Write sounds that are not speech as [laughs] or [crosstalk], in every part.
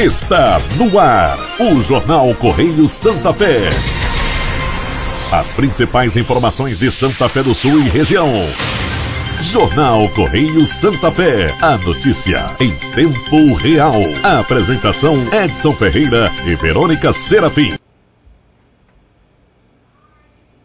Está no ar o Jornal Correio Santa Fé. As principais informações de Santa Fé do Sul e região. Jornal Correio Santa Fé. A notícia em tempo real. A apresentação Edson Ferreira e Verônica Serafim.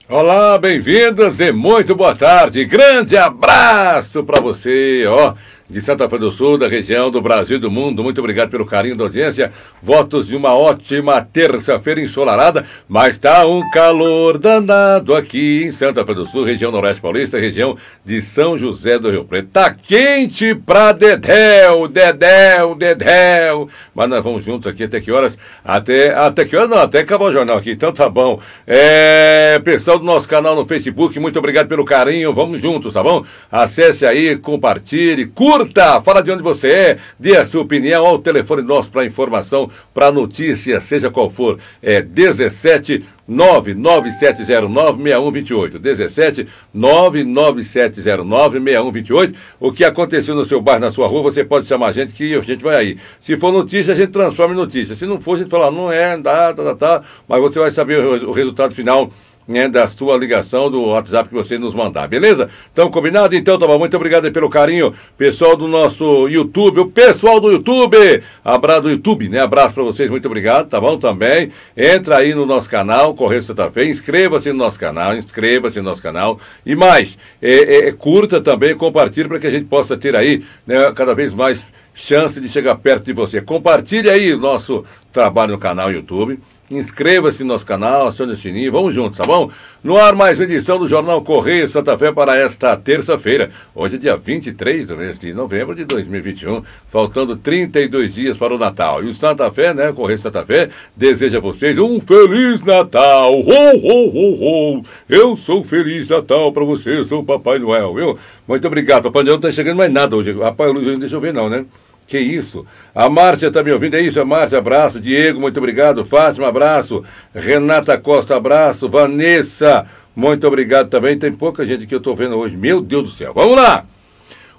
Olá, bem-vindos e muito boa tarde. Grande abraço para você, ó. Oh de Santa Fe do Sul, da região, do Brasil e do mundo. Muito obrigado pelo carinho da audiência. Votos de uma ótima terça-feira ensolarada, mas tá um calor danado aqui em Santa Fe do Sul, região Noroeste Paulista, região de São José do Rio Preto. Tá quente pra Dedéu, Dedéu, Dedéu. Mas nós vamos juntos aqui até que horas? Até, até que horas? Não, até acabar o jornal aqui. Então tá bom. É, pessoal do nosso canal no Facebook, muito obrigado pelo carinho. Vamos juntos, tá bom? Acesse aí, compartilhe, curta curta, fala de onde você é, dê a sua opinião ao telefone nosso para informação, para notícia, seja qual for. É 17 99709-6128. 17 99709-6128. O que aconteceu no seu bairro, na sua rua, você pode chamar a gente que a gente vai aí. Se for notícia, a gente transforma em notícia. Se não for, a gente fala, não é, dá, tá, tá, tá. Mas você vai saber o, o resultado final né, da sua ligação do WhatsApp que você nos mandar, beleza? Então, combinado? Então, tá bom. Muito obrigado pelo carinho, pessoal do nosso YouTube, o pessoal do YouTube, abraço do YouTube, né? Abraço para vocês, muito obrigado, tá bom também. Entra aí no nosso canal, Correio Santa Fé, inscreva-se no nosso canal, inscreva-se no nosso canal e mais, é, é, é curta também, compartilhe para que a gente possa ter aí, né, cada vez mais chance de chegar perto de você. Compartilhe aí o nosso trabalho no canal YouTube. Inscreva-se no nosso canal, acione o sininho, vamos juntos, tá bom? No ar, mais uma edição do Jornal Correio Santa Fé para esta terça-feira. Hoje é dia 23 do mês de novembro de 2021, faltando 32 dias para o Natal. E o Santa Fé, né, Correio Santa Fé, deseja a vocês um Feliz Natal! Ho, ho, ho, ho! Eu sou Feliz Natal para você, eu sou o Papai Noel, viu? Muito obrigado, Papai Noel não tá chegando mais nada hoje. Papai Luiz, deixa eu ver não, né? Que isso? A Márcia está me ouvindo, é isso? A é Márcia, abraço. Diego, muito obrigado. Fátima, abraço. Renata Costa, abraço. Vanessa, muito obrigado também. Tem pouca gente que eu estou vendo hoje. Meu Deus do céu. Vamos lá!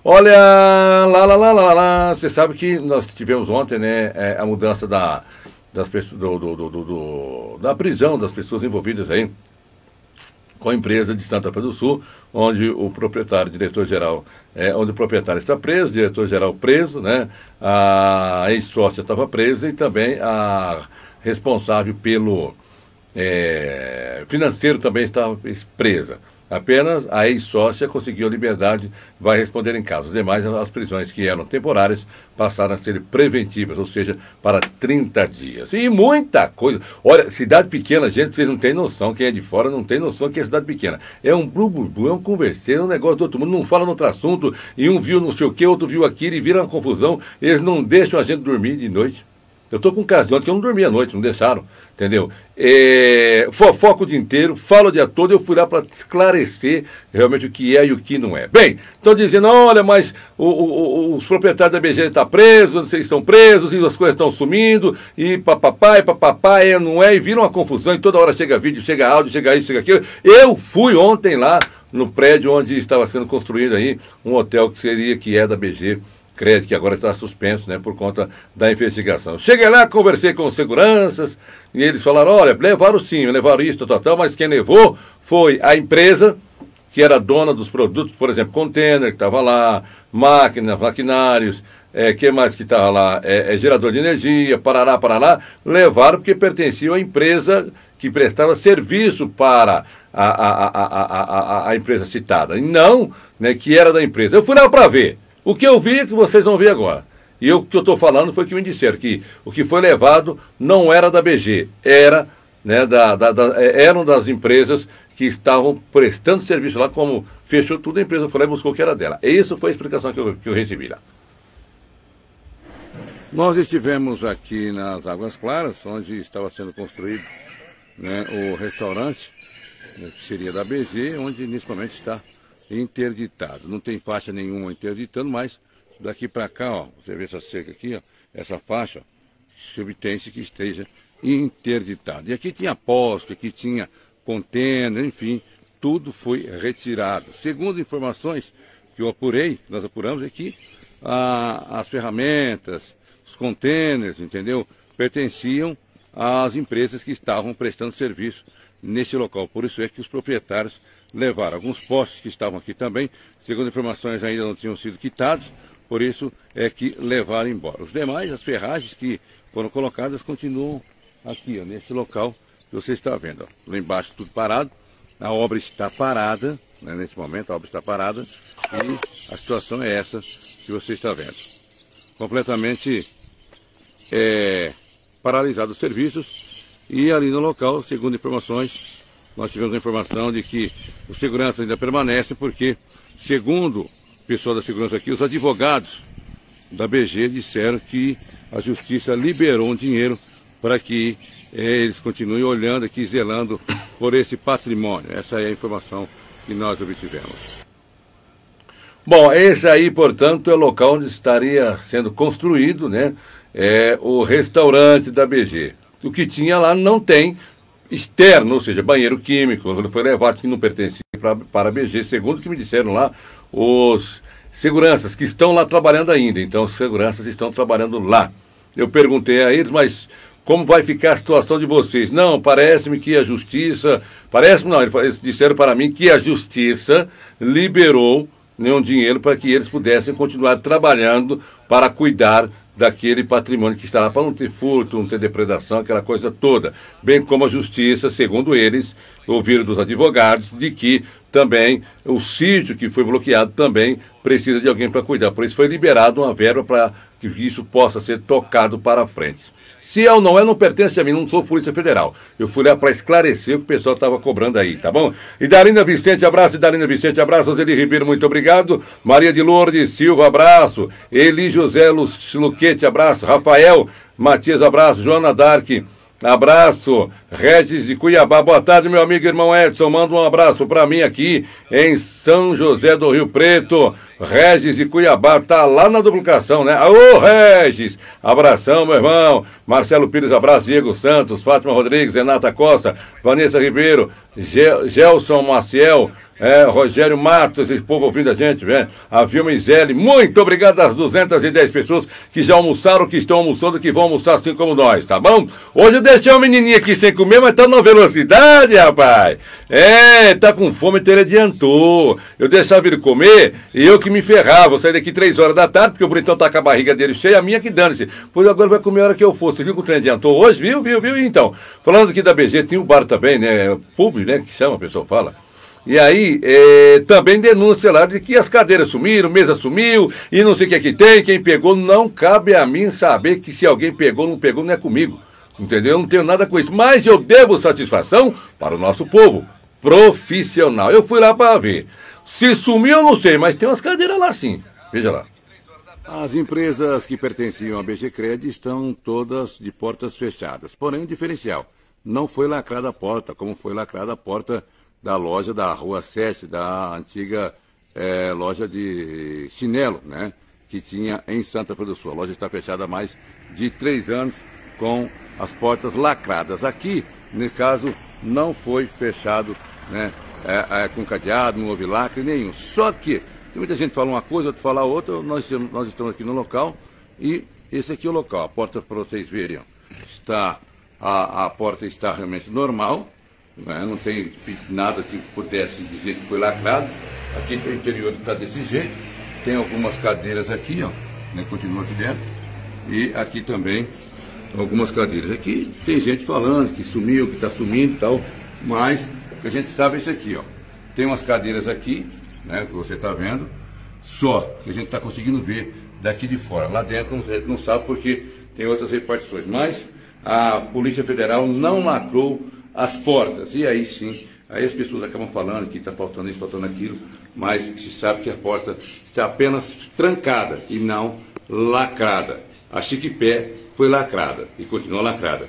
Olha, lá, lá, lá, lá, lá. Você sabe que nós tivemos ontem, né, é, a mudança da, das, do, do, do, do da prisão das pessoas envolvidas aí com a empresa de Santa Cruz do Sul, onde o proprietário, diretor-geral, é, onde o proprietário está preso, o diretor-geral preso, né? A ex-sócia estava presa e também a responsável pelo é, financeiro também estava presa. Apenas a ex-sócia conseguiu liberdade, vai responder em casa. Os demais, as prisões que eram temporárias, passaram a ser preventivas, ou seja, para 30 dias. E muita coisa. Olha, cidade pequena, gente, vocês não têm noção. Quem é de fora não tem noção que é cidade pequena. É um blubublu, é um converseiro, é um negócio do outro mundo. Não fala no outro assunto, e um viu não sei o que, outro viu aquilo, e vira uma confusão. Eles não deixam a gente dormir de noite. Eu tô com um de ontem que eu não dormi à noite, não deixaram, entendeu? É, o dia inteiro, falo o dia todo, eu fui lá para esclarecer realmente o que é e o que não é. Bem, estão dizendo, olha, mas o, o, os proprietários da BG estão tá presos, vocês estão presos, e as coisas estão sumindo, e e papapá, é, não é, e vira uma confusão, e toda hora chega vídeo, chega áudio, chega isso, chega aquilo. Eu fui ontem lá no prédio onde estava sendo construído aí um hotel que seria, que é da BG Crédito que agora está suspenso, né, por conta da investigação. Cheguei lá, conversei com os seguranças e eles falaram: olha, levaram sim, levaram isso, tal, tal, mas quem levou foi a empresa que era dona dos produtos, por exemplo, container que estava lá, máquinas, maquinários, é, que mais que estava lá? É, é, gerador de energia, parará, parará, levaram porque pertenciam à empresa que prestava serviço para a, a, a, a, a, a empresa citada, e não né, que era da empresa. Eu fui lá para ver. O que eu vi é que vocês vão ver agora. E o que eu estou falando foi que me disseram que o que foi levado não era da BG, era, né, da, da, da, é, eram das empresas que estavam prestando serviço lá, como fechou tudo a empresa, foi lá e buscou o que era dela. E isso foi a explicação que eu, que eu recebi lá. Nós estivemos aqui nas Águas Claras, onde estava sendo construído né, o restaurante, né, que seria da BG, onde inicialmente está interditado. Não tem faixa nenhuma interditando, mas daqui para cá, ó, você vê essa cerca aqui, ó, essa faixa, obtém se que esteja interditado. E aqui tinha poste, aqui tinha contêiner, enfim, tudo foi retirado. Segundo informações que eu apurei, nós apuramos, é que as ferramentas, os contêineres, entendeu? Pertenciam às empresas que estavam prestando serviço neste local. Por isso é que os proprietários levaram alguns postes que estavam aqui também, segundo informações ainda não tinham sido quitados, por isso é que levaram embora. Os demais, as ferragens que foram colocadas, continuam aqui, ó, neste local que você está vendo. Ó. Lá embaixo tudo parado, a obra está parada, né, nesse momento a obra está parada, e a situação é essa que você está vendo. Completamente é, paralisado os serviços, e ali no local, segundo informações, nós tivemos a informação de que o segurança ainda permanece, porque, segundo pessoal da segurança aqui, os advogados da BG disseram que a justiça liberou um dinheiro para que eh, eles continuem olhando aqui, zelando por esse patrimônio. Essa é a informação que nós obtivemos. Bom, esse aí, portanto, é o local onde estaria sendo construído né, é, o restaurante da BG o que tinha lá não tem externo, ou seja, banheiro químico, foi levado que não pertencia pra, para a BG, segundo o que me disseram lá os seguranças que estão lá trabalhando ainda. Então, os seguranças estão trabalhando lá. Eu perguntei a eles, mas como vai ficar a situação de vocês? Não, parece-me que a justiça, parece-me não, eles disseram para mim que a justiça liberou nenhum né, dinheiro para que eles pudessem continuar trabalhando para cuidar daquele patrimônio que está lá, para não ter furto, não ter depredação, aquela coisa toda. Bem como a justiça, segundo eles, ouviram dos advogados, de que também o sítio que foi bloqueado também precisa de alguém para cuidar. Por isso foi liberado uma verba para que isso possa ser tocado para frente. Se é ou não é, não pertence a mim, não sou Polícia Federal. Eu fui lá para esclarecer o que o pessoal estava cobrando aí, tá bom? E Darina Vicente, abraço. E Darina Vicente, abraço. Roseli Ribeiro, muito obrigado. Maria de Lourdes Silva, abraço. Eli José Luquete, abraço. Rafael Matias, abraço. Joana Dark. Abraço, Regis de Cuiabá. Boa tarde, meu amigo irmão Edson. Manda um abraço para mim aqui em São José do Rio Preto. Regis de Cuiabá tá lá na duplicação, né? Ô, Regis! Abração, meu irmão. Marcelo Pires, abraço. Diego Santos, Fátima Rodrigues, Renata Costa, Vanessa Ribeiro, Gelson Maciel. É, Rogério Matos, esse povo ouvindo a gente, né? A Vilma Iseli, muito obrigado às 210 pessoas que já almoçaram, que estão almoçando, que vão almoçar assim como nós, tá bom? Hoje eu deixei uma menininha aqui sem comer, mas tá numa velocidade, rapaz. É, tá com fome, então ele adiantou. Eu deixava ele comer e eu que me ferrava. vou saí daqui 3 horas da tarde, porque o Britão tá com a barriga dele cheia, a minha que dane-se. Pois agora vai comer a hora que eu fosse, viu que o trem adiantou hoje, viu, viu, viu? Então, falando aqui da BG, tem o um bar também, né? É Pub, né? Que chama, a pessoa fala. E aí, é, também denúncia lá de que as cadeiras sumiram, mesa sumiu, e não sei o que é que tem, quem pegou, não cabe a mim saber que se alguém pegou, não pegou, não é comigo. Entendeu? Eu não tenho nada com isso. Mas eu devo satisfação para o nosso povo profissional. Eu fui lá para ver. Se sumiu, eu não sei, mas tem umas cadeiras lá sim. Veja lá. As empresas que pertenciam à BG Cred estão todas de portas fechadas. Porém, o diferencial não foi lacrada a porta, como foi lacrada a porta da loja da Rua 7, da antiga é, loja de chinelo, né? Que tinha em Santa Cruz do Sul. A loja está fechada há mais de três anos com as portas lacradas. Aqui, nesse caso, não foi fechado né, é, é, com cadeado, não houve lacre nenhum. Só que muita gente fala uma coisa, outro fala outra. Nós, nós estamos aqui no local e esse aqui é o local. A porta, para vocês verem, está a, a porta está realmente normal. Né? Não tem nada que pudesse dizer que foi lacrado. Aqui no o interior está desse jeito. Tem algumas cadeiras aqui, ó, né? continua aqui dentro. E aqui também algumas cadeiras. Aqui tem gente falando que sumiu, que está sumindo e tal, mas o que a gente sabe é isso aqui, ó. Tem umas cadeiras aqui, né, que você está vendo, só que a gente está conseguindo ver daqui de fora. Lá dentro a gente não sabe porque tem outras repartições. Mas a Polícia Federal não lacrou as portas. E aí sim, aí as pessoas acabam falando que está faltando isso, faltando aquilo, mas se sabe que a porta está apenas trancada e não lacrada. A pé foi lacrada e continua lacrada.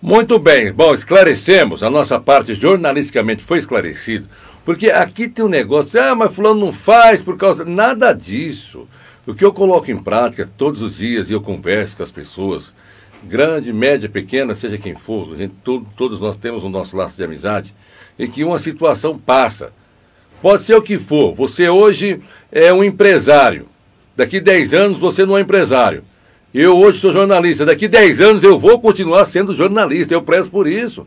Muito bem, bom, esclarecemos, a nossa parte jornalisticamente foi esclarecido, porque aqui tem um negócio, ah, mas fulano não faz por causa, nada disso. O que eu coloco em prática todos os dias e eu converso com as pessoas, grande, média, pequena, seja quem for, gente, to, todos nós temos o nosso laço de amizade, em que uma situação passa. Pode ser o que for, você hoje é um empresário, daqui 10 anos você não é empresário. Eu hoje sou jornalista, daqui 10 anos eu vou continuar sendo jornalista, eu prezo por isso.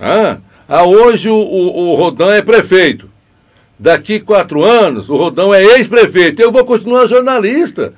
Ah, hoje o, o, o Rodan é prefeito. Daqui quatro anos, o Rodão é ex-prefeito. Eu vou continuar jornalista.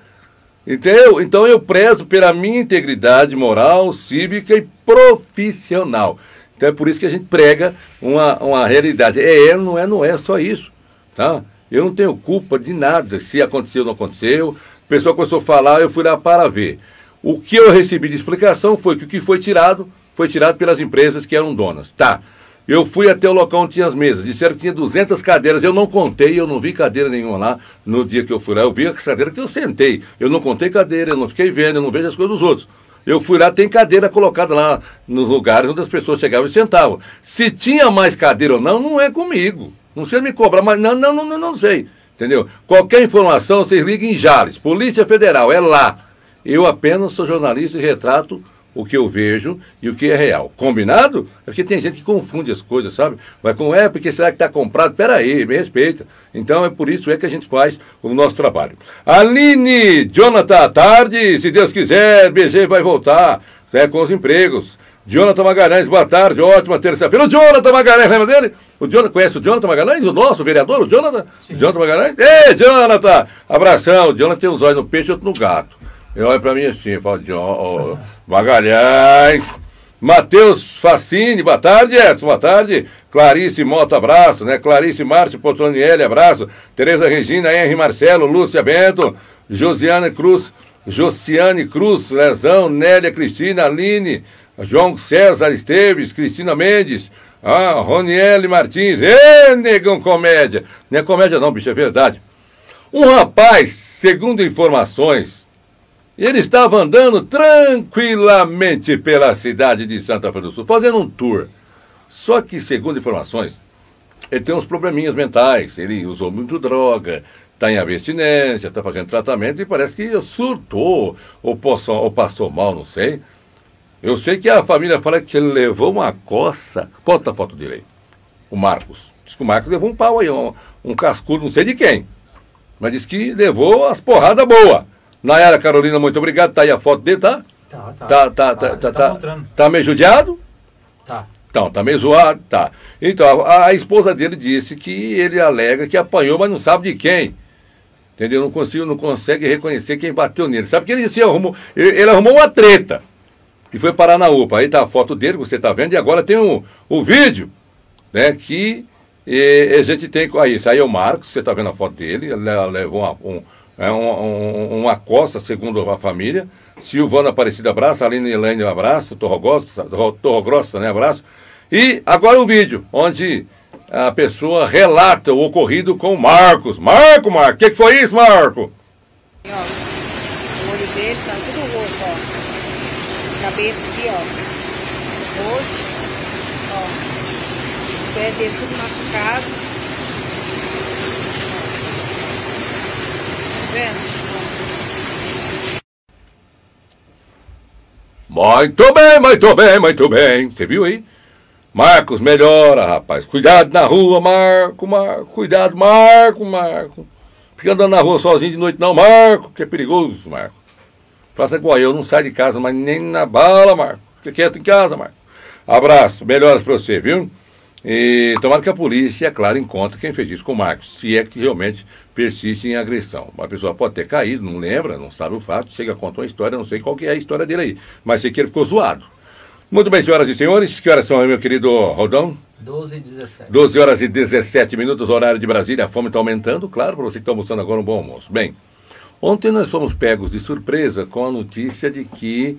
Entendeu? Então eu prezo pela minha integridade moral, cívica e profissional. Então é por isso que a gente prega uma, uma realidade. É, é, não é, não é só isso. Tá? Eu não tenho culpa de nada, se aconteceu ou não aconteceu. A pessoa começou a falar, eu fui lá para ver. O que eu recebi de explicação foi que o que foi tirado, foi tirado pelas empresas que eram donas. Tá. Eu fui até o local onde tinha as mesas. Disseram que tinha 200 cadeiras. Eu não contei, eu não vi cadeira nenhuma lá no dia que eu fui lá. Eu vi as cadeiras que eu sentei. Eu não contei cadeira, eu não fiquei vendo, eu não vejo as coisas dos outros. Eu fui lá, tem cadeira colocada lá nos lugares onde as pessoas chegavam e sentavam. Se tinha mais cadeira ou não, não é comigo. Não sei me cobrar, mas não, não, não, não, sei. Entendeu? Qualquer informação, vocês liguem em Jales. Polícia Federal, é lá. Eu apenas sou jornalista e retrato o que eu vejo e o que é real. Combinado? É porque tem gente que confunde as coisas, sabe? Mas como é, porque será que está comprado? Peraí, me respeita. Então é por isso é que a gente faz o nosso trabalho. Aline, Jonathan, tarde, se Deus quiser, BG vai voltar né, com os empregos. Jonathan Magalhães, boa tarde, ótima terça-feira. O Jonathan Magalhães, lembra dele? O Jonathan, conhece o Jonathan Magalhães, o nosso o vereador, o Jonathan? Sim. Jonathan Magalhães? Ei, Jonathan! Abração, o Jonathan tem os olhos no peixe e outro no gato. Ele olha para mim assim, fala, de oh, Magalhães. Matheus Facine, boa tarde, Edson, boa tarde. Clarice Mota, abraço, né? Clarice Márcio Portonielli, abraço. Tereza Regina, Henri Marcelo, Lúcia Bento, Josiane Cruz, Josiane Cruz, Lesão, Nélia Cristina, Aline, João César Esteves, Cristina Mendes, ah, Roniele Martins. Ê, negão comédia! Não é comédia não, bicho, é verdade. Um rapaz, segundo informações, ele estava andando tranquilamente pela cidade de Santa Fe do Sul, fazendo um tour. Só que, segundo informações, ele tem uns probleminhas mentais, ele usou muito droga, está em abstinência, está fazendo tratamento e parece que surtou ou passou, ou passou mal, não sei. Eu sei que a família fala que ele levou uma coça. Bota a foto dele aí. O Marcos. Diz que o Marcos levou um pau aí, um, um cascudo, não sei de quem. Mas diz que levou as porradas boas. Nayara Carolina, muito obrigado. Tá aí a foto dele, tá? Tá, tá. Tá, tá, ah, tá, tá, tá, tá, tá meio judiado? Tá. Então, tá meio zoado, tá. Então, a, a, esposa dele disse que ele alega que apanhou, mas não sabe de quem. Entendeu? Não consigo, não consegue reconhecer quem bateu nele. Sabe que ele se arrumou, ele, ele arrumou uma treta e foi parar na UPA. Aí tá a foto dele, que você tá vendo, e agora tem o um, um vídeo, né, que e, eh, a gente tem, aí, isso aí é o Marcos, você tá vendo a foto dele, ele levou um é um, um, uma costa, segundo a família. Silvana Aparecida Abraço, Aline Helene Abraço, Torro Grossa, né? Abraço. E agora o vídeo, onde a pessoa relata o ocorrido com Marcos. Marco, Marco, o que, que, foi isso, Marco? o olho dele tá tudo roxo, ó. Cabeça aqui, ó. Roxo, ó. O pé dele tudo machucado. Muito bem, muito bem, muito bem. Você viu aí? Marcos, melhora, rapaz. Cuidado na rua, Marco, Marco. Cuidado, Marco, Marco. Fica andando na rua sozinho de noite, não, Marco, que é perigoso, Marco. Faça igual eu, não sai de casa, mas nem na bala, Marco. Fica quieto em casa, Marco. Abraço, melhoras pra você, viu? E tomara que a polícia, é claro, encontre quem fez isso com o Marcos, se é que realmente persiste em agressão. Uma pessoa pode ter caído, não lembra, não sabe o fato, chega conta uma história, não sei qual que é a história dele aí, mas sei que ele ficou zoado. Muito bem, senhoras e senhores, que horas são aí, meu querido Rodão? 12 17. 12 horas e 17 minutos, horário de Brasília. A fome está aumentando, claro, para você que está almoçando agora um bom almoço. Bem, ontem nós fomos pegos de surpresa com a notícia de que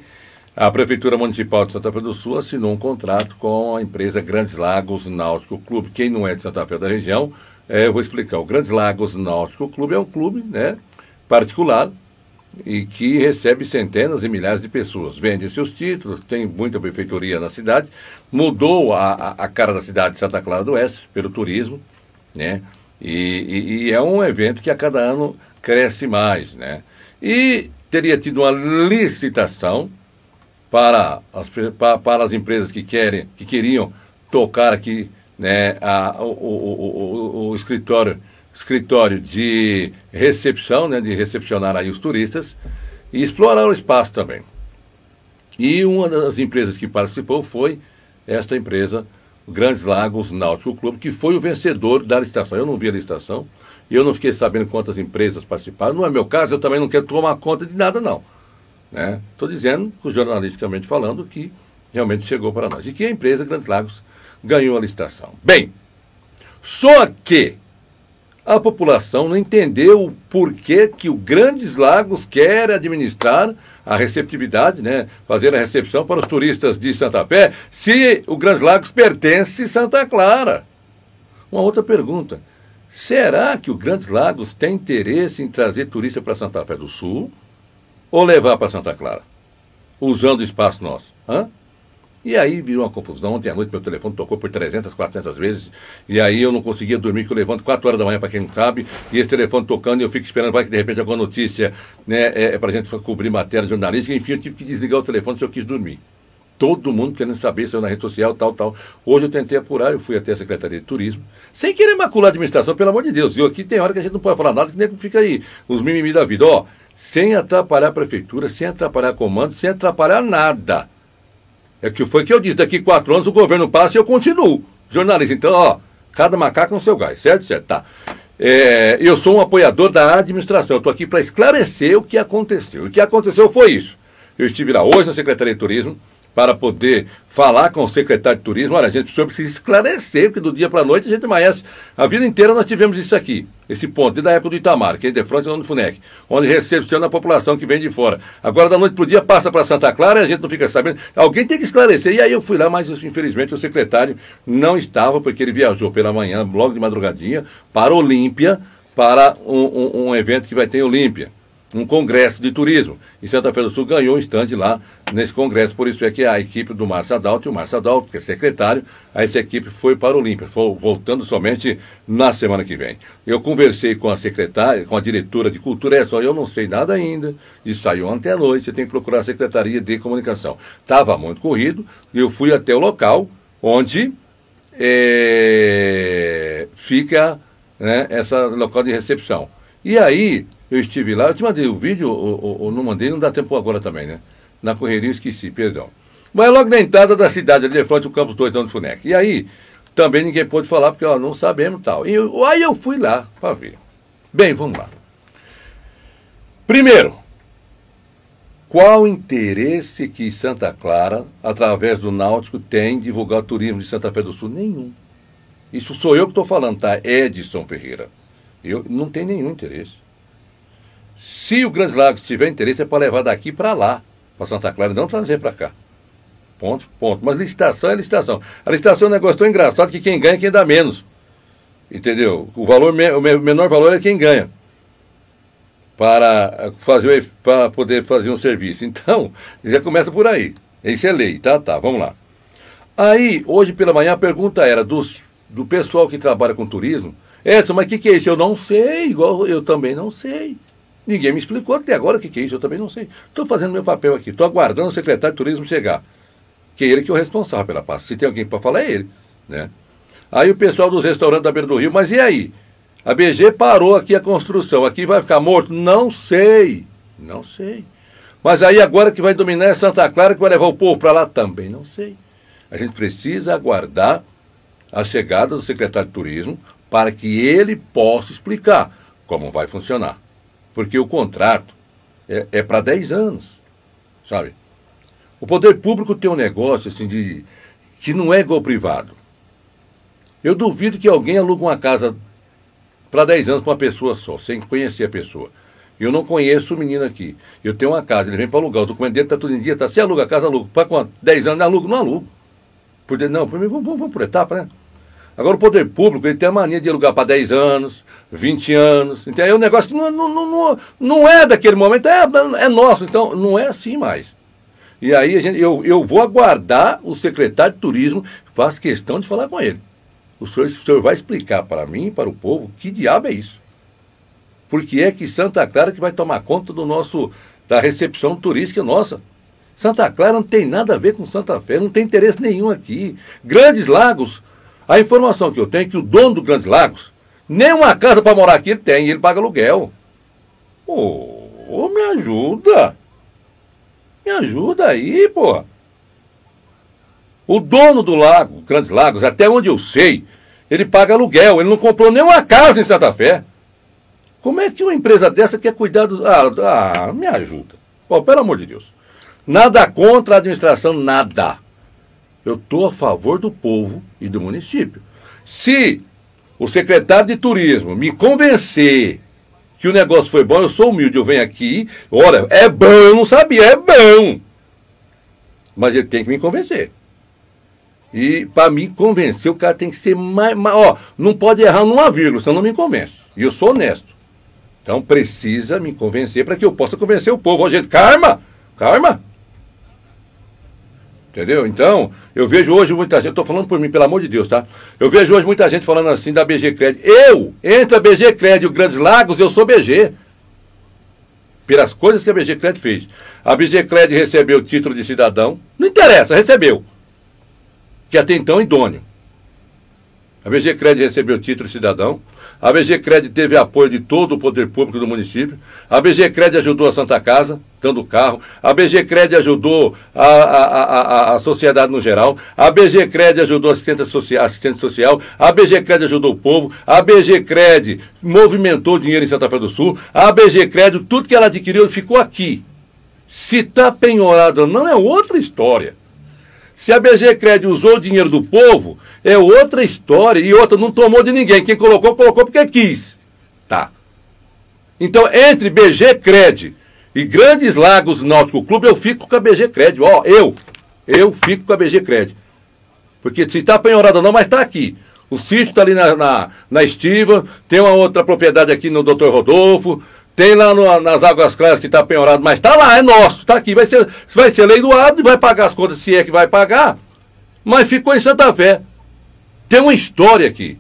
a Prefeitura Municipal de Santa Fé do Sul assinou um contrato com a empresa Grandes Lagos Náutico Clube. Quem não é de Santa Fé da região, é, eu vou explicar. O Grandes Lagos Náutico Clube é um clube né, particular e que recebe centenas e milhares de pessoas. Vende seus títulos, tem muita prefeitura na cidade, mudou a, a, a, cara da cidade de Santa Clara do Oeste pelo turismo, né? E, e, e é um evento que a cada ano cresce mais, né? E teria tido uma licitação para as, para, para as empresas que querem, que queriam tocar aqui né, a, o, o, o, o escritório, escritório de recepção, né, de recepcionar aí os turistas, e explorar o espaço também. E uma das empresas que participou foi esta empresa, Grandes Lagos Náutico Clube, que foi o vencedor da licitação. Eu não vi a licitação, eu não fiquei sabendo quantas empresas participaram. Não é meu caso, eu também não quero tomar conta de nada, não. Estou né? dizendo, jornalisticamente falando, que realmente chegou para nós. E que a empresa Grandes Lagos ganhou a licitação. Bem, só que a população não entendeu o porquê que o Grandes Lagos quer administrar a receptividade, né? fazer a recepção para os turistas de Santa Fé, se o Grandes Lagos pertence a Santa Clara. Uma outra pergunta. Será que o Grandes Lagos tem interesse em trazer turista para Santa Fé do Sul? ou levar para Santa Clara, usando o espaço nosso. Hã? E aí virou uma confusão. Ontem à noite meu telefone tocou por 300, 400 vezes. E aí eu não conseguia dormir, que eu levanto 4 horas da manhã, para quem não sabe. E esse telefone tocando, e eu fico esperando, vai que de repente alguma notícia, né, é, é para a gente cobrir matéria jornalística. Enfim, eu tive que desligar o telefone se eu quis dormir. Todo mundo querendo saber se eu na rede social, tal, tal. Hoje eu tentei apurar, eu fui até a Secretaria de Turismo, sem querer macular a administração, pelo amor de Deus. Viu? Aqui tem hora que a gente não pode falar nada, que nem fica aí, os mimimi da vida. Ó, oh, sem atrapalhar a prefeitura, sem atrapalhar comando, sem atrapalhar nada. É que foi que eu disse, daqui quatro anos o governo passa e eu continuo. Jornalista, então, ó, cada macaco no é seu gás, certo? Certo, tá. É, eu sou um apoiador da administração, eu estou aqui para esclarecer o que aconteceu. O que aconteceu foi isso. Eu estive lá hoje na Secretaria de Turismo, para poder falar com o secretário de turismo. Olha, a gente precisa se esclarecer, porque do dia para a noite a gente amanhece. A vida inteira nós tivemos isso aqui, esse ponto, desde a época do Itamar, que é de França e do FUNEC, onde recepciona a população que vem de fora. Agora, da noite para o dia, passa para Santa Clara e a gente não fica sabendo. Alguém tem que esclarecer. E aí eu fui lá, mas assim, infelizmente o secretário não estava, porque ele viajou pela manhã, logo de madrugadinha, para Olímpia, para um, um, um evento que vai ter em Olímpia um congresso de turismo. E Santa Fé do Sul ganhou um estande lá nesse congresso. Por isso é que a equipe do Márcio Adalto, o Márcio Adalto, que é secretário, essa equipe foi para o Olímpia, voltando somente na semana que vem. Eu conversei com a secretária, com a diretora de cultura, é só eu não sei nada ainda, e saiu ontem à noite, você tem que procurar a Secretaria de Comunicação. Estava muito corrido, eu fui até o local onde é, fica né, essa local de recepção. E aí, eu estive lá, eu te mandei o vídeo, ou, ou, ou não mandei, não dá tempo agora também, né? Na correria eu esqueci, perdão. Mas logo na entrada da cidade, ali de frente ao Campos 2, do FUNEC. E aí, também ninguém pôde falar, porque ó, não sabemos tal. E tal. aí eu fui lá para ver. Bem, vamos lá. Primeiro, qual o interesse que Santa Clara, através do Náutico, tem em divulgar o turismo de Santa Fé do Sul? Nenhum. Isso sou eu que estou falando, tá? É Edson Ferreira. Eu não tenho nenhum interesse. Se o Grande Lagos tiver interesse, é para levar daqui para lá, para Santa Clara, não trazer para cá. Ponto, ponto. Mas licitação é licitação. A licitação é um negócio tão engraçado que quem ganha é quem dá menos. Entendeu? O, valor, o menor valor é quem ganha para, eh, fazer, para poder fazer um serviço. Então, já começa por aí. Isso é lei, tá? Tá, vamos lá. Aí, hoje pela manhã, a pergunta era dos, do pessoal que trabalha com turismo, Edson, mas o que, que é isso? Eu não sei, igual eu também não sei. Ninguém me explicou até agora o que, que é isso, eu também não sei. Estou fazendo meu papel aqui, estou aguardando o secretário de turismo chegar. Que é ele que é o responsável pela pasta. Se tem alguém para falar, é ele. Né? Aí o pessoal dos restaurantes da beira do Rio, mas e aí? A BG parou aqui a construção, aqui vai ficar morto? Não sei, não sei. Mas aí agora que vai dominar é Santa Clara, que vai levar o povo para lá? Também não sei. A gente precisa aguardar a chegada do secretário de turismo para que ele possa explicar como vai funcionar. Porque o contrato é, é para 10 anos, sabe? O poder público tem um negócio assim de que não é igual privado. Eu duvido que alguém alugue uma casa para 10 anos com uma pessoa só, sem conhecer a pessoa. Eu não conheço o menino aqui. Eu tenho uma casa, ele vem para alugar, o documento dele está tudo em dia, tá? Se aluga a casa, aluga. Para quanto? 10 anos, alugo? Não alugo. Por, não, primeiro, vamos, vamos, vamos por etapa, né? Agora, o poder público ele tem a mania de alugar para 10 anos, 20 anos. Então, é um negócio que não, não, não, não é daquele momento, é, é nosso. Então, não é assim mais. E aí, a gente, eu, eu vou aguardar o secretário de turismo, faço questão de falar com ele. O senhor, o senhor vai explicar para mim, para o povo, que diabo é isso? Por que é que Santa Clara que vai tomar conta do nosso da recepção turística nossa? Santa Clara não tem nada a ver com Santa Fé, não tem interesse nenhum aqui. Grandes Lagos, a informação que eu tenho é que o dono do Grandes Lagos, nem uma casa para morar aqui ele tem, ele paga aluguel. Ô, oh, me ajuda. Me ajuda aí, pô. O dono do lago, Grandes Lagos, até onde eu sei, ele paga aluguel, ele não comprou nenhuma casa em Santa Fé. Como é que uma empresa dessa quer cuidar dos. Ah, ah me ajuda. Pô, pelo amor de Deus. Nada contra a administração, nada. Eu estou a favor do povo e do município. Se o secretário de turismo me convencer que o negócio foi bom, eu sou humilde, eu venho aqui, olha, é bom, eu não sabia, é bom. Mas ele tem que me convencer. E para me convencer, o cara tem que ser mais, mais, Ó, não pode errar numa vírgula, senão não me convence. E eu sou honesto. Então precisa me convencer para que eu possa convencer o povo. Ó, gente, karma! Karma! Entendeu? Então, eu vejo hoje muita gente, eu estou falando por mim, pelo amor de Deus, tá? Eu vejo hoje muita gente falando assim da BG Crédito. Eu, entre a BG Crédito e o Grandes Lagos, eu sou BG. Pelas coisas que a BG Crédito fez. A BG Crédito recebeu o título de cidadão, não interessa, recebeu. Que até então é idôneo. A BG Cred recebeu o título cidadão. A BG Cred teve apoio de todo o poder público do município. A BG Cred ajudou a Santa Casa, dando carro. A BG Cred ajudou a, a, a, a, sociedade no geral. A BG Cred ajudou a assistente social, assistente social. A BG Cred ajudou o povo. A BG Cred movimentou dinheiro em Santa Fé do Sul. A BG Crédito, tudo que ela adquiriu ficou aqui. Se está penhorada, não é outra história. Se a BG Crédito usou o dinheiro do povo, é outra história. E outra, não tomou de ninguém. Quem colocou, colocou porque quis. Tá. Então, entre BG Crédito e Grandes Lagos Náutico Clube, eu fico com a BG Crédito Ó, eu. Eu fico com a BG Crédito Porque se está ou não, mas está aqui. O sítio está ali na, na, na, Estiva, tem uma outra propriedade aqui no Dr. Rodolfo, tem lá no, nas águas claras que está penhorado, mas está lá, é nosso, está aqui. Vai ser, vai ser leiloado e vai pagar as contas, se é que vai pagar. Mas ficou em Santa Fé. Tem uma história aqui.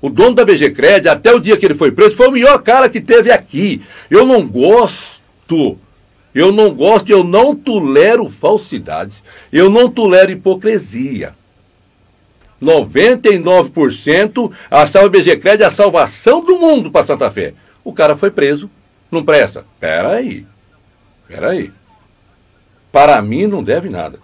O dono da BG Cred, até o dia que ele foi preso, foi o melhor cara que teve aqui. Eu não gosto, eu não gosto, eu não tolero falsidade, eu não tolero hipocrisia. 99% achava a BG Cred é a salvação do mundo para Santa Fé. O cara foi preso, não presta. Peraí, peraí. Para mim não deve nada.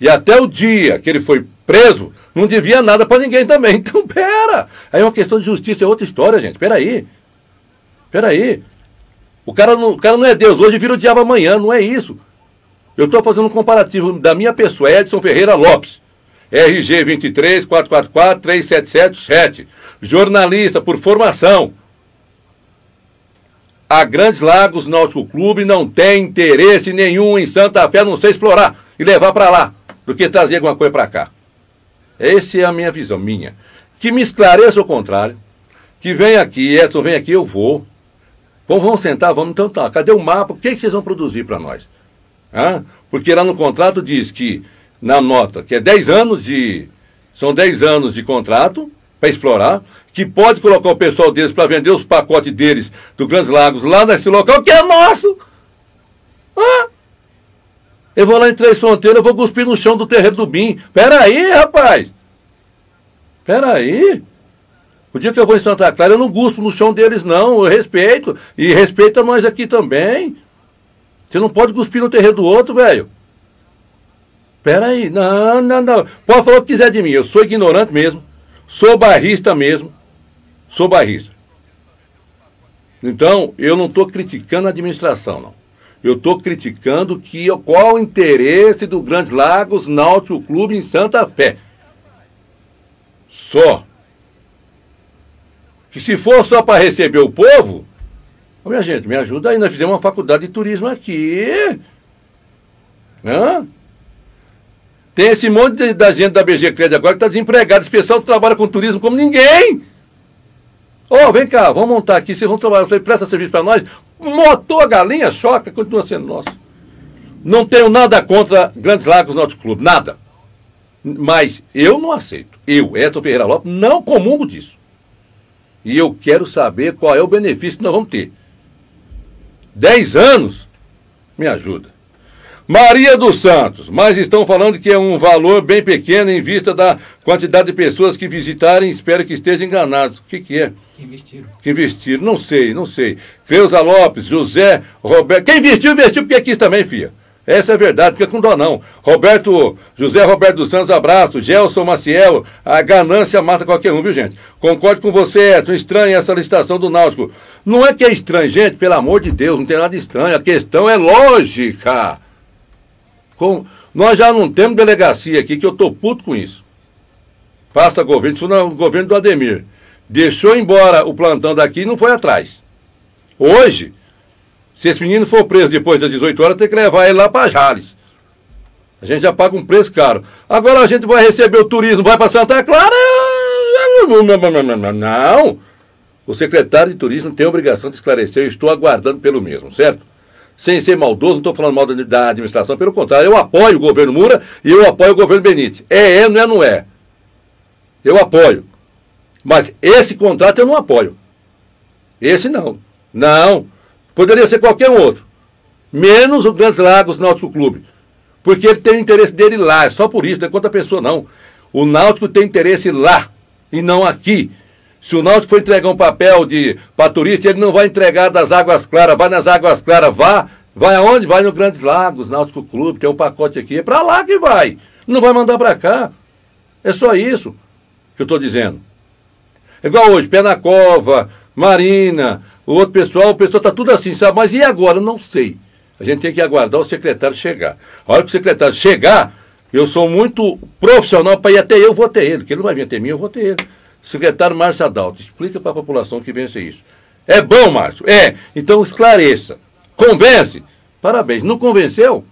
E até o dia que ele foi preso, não devia nada para ninguém também. [laughs] Então, pera. Aí é uma questão de justiça, é outra história, gente. Peraí. Peraí. O cara não, o cara não é Deus. Hoje vira o diabo amanhã, não é isso. Eu estou fazendo um comparativo da minha pessoa, Edson Ferreira Lopes. RG 23 444 3777. Jornalista por formação a Grandes Lagos Náutico Clube não tem interesse nenhum em Santa Fé, não sei explorar e levar para lá, do que trazer alguma coisa para cá. Essa é a minha visão, minha. Que me esclareça o contrário, que vem aqui, Edson, vem aqui, eu vou. Vamos, vamos sentar, vamos então, tá, cadê o mapa? O que, é que vocês vão produzir para nós? Hã? Porque lá no contrato diz que, na nota, que é 10 anos de. São 10 anos de contrato, para explorar, que pode colocar o pessoal deles para vender os pacotes deles do Grandes Lagos lá nesse local que é nosso. Ah! Eu vou lá em Três Fronteiras, eu vou cuspir no chão do terreiro do BIM. Peraí, rapaz! Peraí! O dia que eu vou em Santa Clara, eu não cuspo no chão deles, não. Eu respeito. E respeita nós aqui também. Você não pode cuspir no terreiro do outro, velho. Peraí. Não, não, não. Pode falar o que quiser de mim. Eu sou ignorante mesmo. Sou barrista mesmo. Sou barrista. Então, eu não estou criticando a administração, não. Eu estou criticando que, qual o interesse do Grandes Lagos Náutico Clube em Santa Fé. Só. Que se for só para receber o povo, minha gente, me ajuda aí. Nós fizemos uma faculdade de turismo aqui. Hã? Tem esse monte de, da gente da BG Crédito agora que está desempregado. Esse pessoal trabalha com turismo como ninguém. ó oh, vem cá, vamos montar aqui, vocês vão trabalhar, você presta serviço para nós. Motou a galinha, choca, continua sendo nosso. Não tenho nada contra Grandes Lagos Norte Clube, nada. Mas eu não aceito. Eu, Edson Ferreira Lopes, não comungo disso. E eu quero saber qual é o benefício que nós vamos ter. Dez anos? Me ajuda. Maria dos Santos, mas estão falando que é um valor bem pequeno em vista da quantidade de pessoas que visitarem. Espero que estejam enganados. O que, que é? Que investiram. Que investiram, não sei, não sei. Cleusa Lopes, José, Roberto. Quem investiu, investiu porque quis também, filha. Essa é a verdade, fica com dó não. Roberto, José Roberto dos Santos, abraço. Gelson Maciel, a ganância mata qualquer um, viu gente? Concordo com você, Edson, estranha essa licitação do Náutico. Não é que é estranho, gente, pelo amor de Deus, não tem nada estranho. A questão é lógica. Nós já não temos delegacia aqui, que eu tô puto com isso. Passa governo, isso não, é o governo do Ademir. Deixou embora o plantão daqui e não foi atrás. Hoje, se esse menino for preso depois das 18 horas, tem que levar ele lá para Jales. A gente já paga um preço caro. Agora a gente vai receber o turismo, vai para Santa Clara. Não! O secretário de turismo tem a obrigação de esclarecer, eu estou aguardando pelo mesmo, certo? sem ser maldoso, não estou falando mal da administração, pelo contrário, eu apoio o governo Mura e eu apoio o governo Benite. É, é, não é, não é. Eu apoio. Mas esse contrato eu não apoio. Esse não. Não. Poderia ser qualquer um outro. Menos o Grandes Lagos Náutico Clube. Porque ele tem o interesse dele lá, é só por isso, não é contra a pessoa, não. O Náutico tem interesse lá e não aqui. Se o Náutico for entregar um papel de para turista, ele não vai entregar das águas claras, vai nas águas claras, vá. Vai aonde? Vai no Grandes Lagos, Náutico Clube, tem um pacote aqui, é para lá que vai. Não vai mandar para cá. É só isso que eu estou dizendo. É igual hoje, Pé na Cova, Marina, o outro pessoal, o pessoal está tudo assim, sabe? Mas e agora? não sei. A gente tem que aguardar o secretário chegar. A hora que o secretário chegar, eu sou muito profissional para ir até eu, vou ter ele, porque ele não vai vir até mim, eu vou ter ele. Secretário Márcio Adalto, explica para a população que vence isso. É bom, Márcio? É. Então esclareça. Convence. Parabéns. Não convenceu?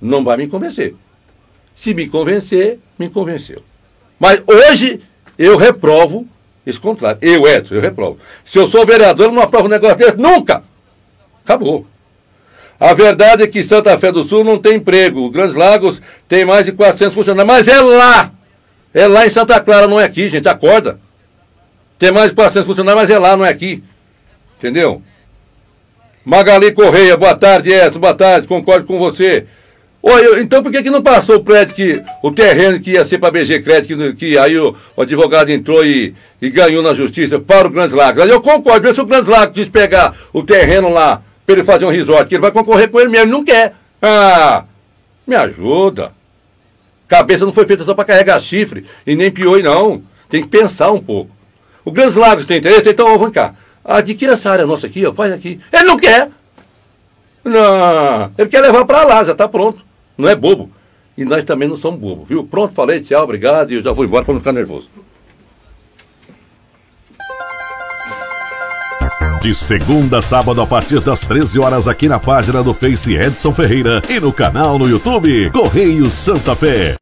Não vai me convencer. Se me convencer, me convenceu. Mas hoje eu reprovo esse contrário. Eu, Edson, eu reprovo. Se eu sou vereador, eu não aprovo um negócio desse nunca. Acabou. A verdade é que Santa Fé do Sul não tem emprego. O Grandes Lagos tem mais de 400 funcionários. Mas é lá é lá em Santa Clara, não é aqui, gente. Acorda. Tem mais de 400 funcionários, mas é lá, não é aqui. Entendeu? Magali Correia, boa tarde, Edson, boa tarde, concordo com você. Oi, então por que, que não passou o prédio que. o terreno que ia ser para BG Crédito, que, que aí o, o, advogado entrou e, e ganhou na justiça para o Grandes Lagos? Eu concordo, mas se o Grandes Lagos quis pegar o terreno lá para ele fazer um resort, que ele vai concorrer com ele mesmo, ele não quer. Ah, me ajuda. Cabeça não foi feita só para carregar chifre e nem pioi, não. Tem que pensar um pouco. O Grandes Lagos tem interesse, então vamos cá. Adquira essa área nossa aqui, ó, faz aqui. Ele não quer. Não, ele quer levar para lá, já está pronto. Não é bobo. E nós também não somos bobos, viu? Pronto, falei, tchau, obrigado e eu já vou embora para não ficar nervoso. De segunda a sábado, a partir das 13 horas, aqui na página do Face Edson Ferreira e no canal no YouTube Correio Santa Fé.